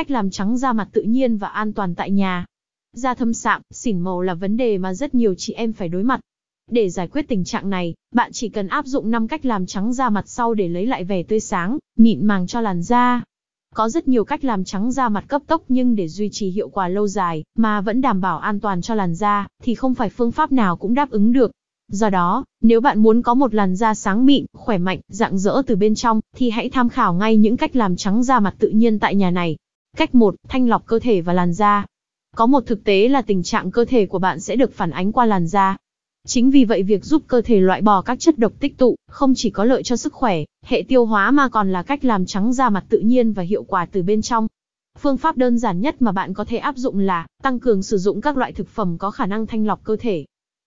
cách làm trắng da mặt tự nhiên và an toàn tại nhà. Da thâm sạm, xỉn màu là vấn đề mà rất nhiều chị em phải đối mặt. Để giải quyết tình trạng này, bạn chỉ cần áp dụng 5 cách làm trắng da mặt sau để lấy lại vẻ tươi sáng, mịn màng cho làn da. Có rất nhiều cách làm trắng da mặt cấp tốc nhưng để duy trì hiệu quả lâu dài mà vẫn đảm bảo an toàn cho làn da thì không phải phương pháp nào cũng đáp ứng được. Do đó, nếu bạn muốn có một làn da sáng mịn, khỏe mạnh, rạng rỡ từ bên trong thì hãy tham khảo ngay những cách làm trắng da mặt tự nhiên tại nhà này. Cách 1, thanh lọc cơ thể và làn da. Có một thực tế là tình trạng cơ thể của bạn sẽ được phản ánh qua làn da. Chính vì vậy việc giúp cơ thể loại bỏ các chất độc tích tụ, không chỉ có lợi cho sức khỏe, hệ tiêu hóa mà còn là cách làm trắng da mặt tự nhiên và hiệu quả từ bên trong. Phương pháp đơn giản nhất mà bạn có thể áp dụng là tăng cường sử dụng các loại thực phẩm có khả năng thanh lọc cơ thể.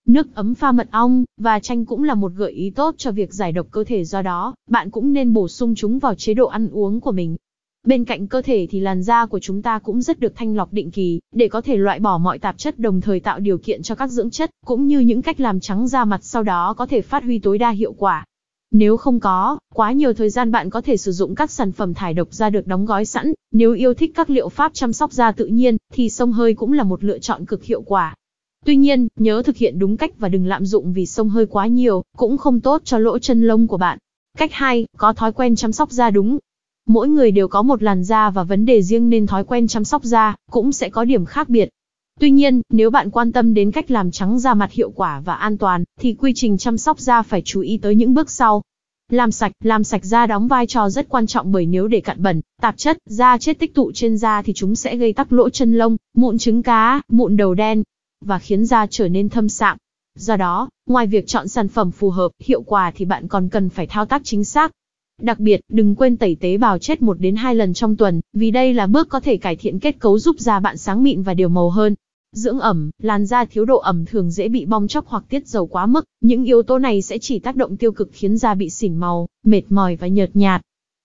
Nước ấm pha mật ong và chanh cũng là một gợi ý tốt cho việc giải độc cơ thể do đó, bạn cũng nên bổ sung chúng vào chế độ ăn uống của mình. Bên cạnh cơ thể thì làn da của chúng ta cũng rất được thanh lọc định kỳ, để có thể loại bỏ mọi tạp chất đồng thời tạo điều kiện cho các dưỡng chất, cũng như những cách làm trắng da mặt sau đó có thể phát huy tối đa hiệu quả. Nếu không có, quá nhiều thời gian bạn có thể sử dụng các sản phẩm thải độc da được đóng gói sẵn, nếu yêu thích các liệu pháp chăm sóc da tự nhiên, thì sông hơi cũng là một lựa chọn cực hiệu quả. Tuy nhiên, nhớ thực hiện đúng cách và đừng lạm dụng vì sông hơi quá nhiều, cũng không tốt cho lỗ chân lông của bạn. Cách 2, có thói quen chăm sóc da đúng. Mỗi người đều có một làn da và vấn đề riêng nên thói quen chăm sóc da cũng sẽ có điểm khác biệt. Tuy nhiên, nếu bạn quan tâm đến cách làm trắng da mặt hiệu quả và an toàn, thì quy trình chăm sóc da phải chú ý tới những bước sau. Làm sạch, làm sạch da đóng vai trò rất quan trọng bởi nếu để cặn bẩn, tạp chất, da chết tích tụ trên da thì chúng sẽ gây tắc lỗ chân lông, mụn trứng cá, mụn đầu đen và khiến da trở nên thâm sạm. Do đó, ngoài việc chọn sản phẩm phù hợp, hiệu quả thì bạn còn cần phải thao tác chính xác, Đặc biệt, đừng quên tẩy tế bào chết 1 đến 2 lần trong tuần, vì đây là bước có thể cải thiện kết cấu giúp da bạn sáng mịn và đều màu hơn. Dưỡng ẩm, làn da thiếu độ ẩm thường dễ bị bong chóc hoặc tiết dầu quá mức, những yếu tố này sẽ chỉ tác động tiêu cực khiến da bị xỉn màu, mệt mỏi và nhợt nhạt.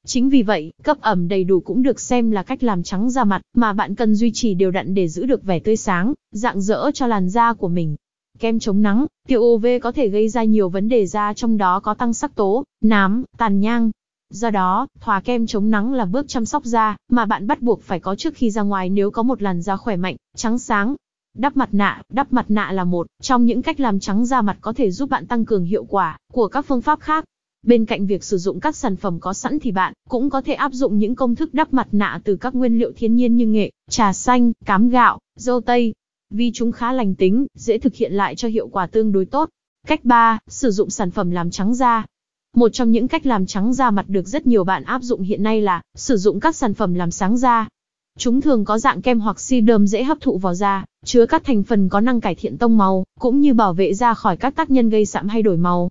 Chính vì vậy, cấp ẩm đầy đủ cũng được xem là cách làm trắng da mặt mà bạn cần duy trì đều đặn để giữ được vẻ tươi sáng, rạng rỡ cho làn da của mình. Kem chống nắng, tiêu UV có thể gây ra nhiều vấn đề da trong đó có tăng sắc tố, nám, tàn nhang, Do đó, thòa kem chống nắng là bước chăm sóc da mà bạn bắt buộc phải có trước khi ra ngoài nếu có một làn da khỏe mạnh, trắng sáng. Đắp mặt nạ, đắp mặt nạ là một trong những cách làm trắng da mặt có thể giúp bạn tăng cường hiệu quả của các phương pháp khác. Bên cạnh việc sử dụng các sản phẩm có sẵn thì bạn cũng có thể áp dụng những công thức đắp mặt nạ từ các nguyên liệu thiên nhiên như nghệ, trà xanh, cám gạo, dâu tây. Vì chúng khá lành tính, dễ thực hiện lại cho hiệu quả tương đối tốt. Cách 3, sử dụng sản phẩm làm trắng da. Một trong những cách làm trắng da mặt được rất nhiều bạn áp dụng hiện nay là sử dụng các sản phẩm làm sáng da. Chúng thường có dạng kem hoặc si đơm dễ hấp thụ vào da, chứa các thành phần có năng cải thiện tông màu, cũng như bảo vệ da khỏi các tác nhân gây sạm hay đổi màu.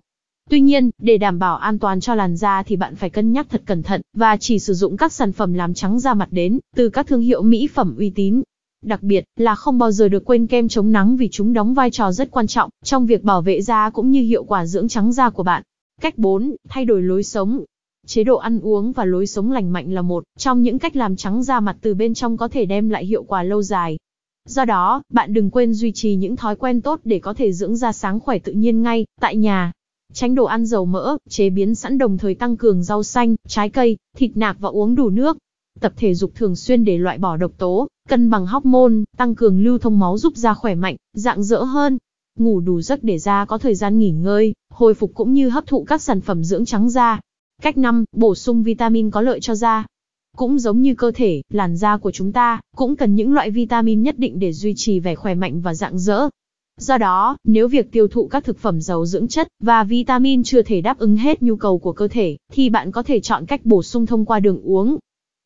Tuy nhiên, để đảm bảo an toàn cho làn da thì bạn phải cân nhắc thật cẩn thận và chỉ sử dụng các sản phẩm làm trắng da mặt đến từ các thương hiệu mỹ phẩm uy tín. Đặc biệt là không bao giờ được quên kem chống nắng vì chúng đóng vai trò rất quan trọng trong việc bảo vệ da cũng như hiệu quả dưỡng trắng da của bạn. Cách 4, thay đổi lối sống. Chế độ ăn uống và lối sống lành mạnh là một trong những cách làm trắng da mặt từ bên trong có thể đem lại hiệu quả lâu dài. Do đó, bạn đừng quên duy trì những thói quen tốt để có thể dưỡng da sáng khỏe tự nhiên ngay tại nhà. Tránh đồ ăn dầu mỡ, chế biến sẵn đồng thời tăng cường rau xanh, trái cây, thịt nạc và uống đủ nước. Tập thể dục thường xuyên để loại bỏ độc tố, cân bằng hormone, tăng cường lưu thông máu giúp da khỏe mạnh, dạng dỡ hơn ngủ đủ giấc để da có thời gian nghỉ ngơi, hồi phục cũng như hấp thụ các sản phẩm dưỡng trắng da. Cách 5, bổ sung vitamin có lợi cho da. Cũng giống như cơ thể, làn da của chúng ta cũng cần những loại vitamin nhất định để duy trì vẻ khỏe mạnh và rạng rỡ. Do đó, nếu việc tiêu thụ các thực phẩm giàu dưỡng chất và vitamin chưa thể đáp ứng hết nhu cầu của cơ thể, thì bạn có thể chọn cách bổ sung thông qua đường uống,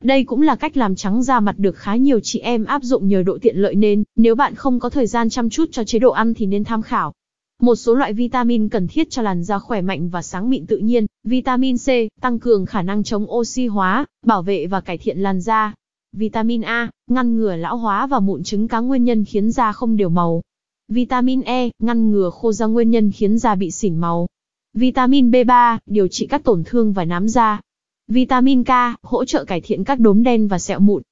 đây cũng là cách làm trắng da mặt được khá nhiều chị em áp dụng nhờ độ tiện lợi nên, nếu bạn không có thời gian chăm chút cho chế độ ăn thì nên tham khảo. Một số loại vitamin cần thiết cho làn da khỏe mạnh và sáng mịn tự nhiên, vitamin C, tăng cường khả năng chống oxy hóa, bảo vệ và cải thiện làn da. Vitamin A, ngăn ngừa lão hóa và mụn trứng cá nguyên nhân khiến da không đều màu. Vitamin E, ngăn ngừa khô da nguyên nhân khiến da bị xỉn màu. Vitamin B3, điều trị các tổn thương và nám da. Vitamin K, hỗ trợ cải thiện các đốm đen và sẹo mụn.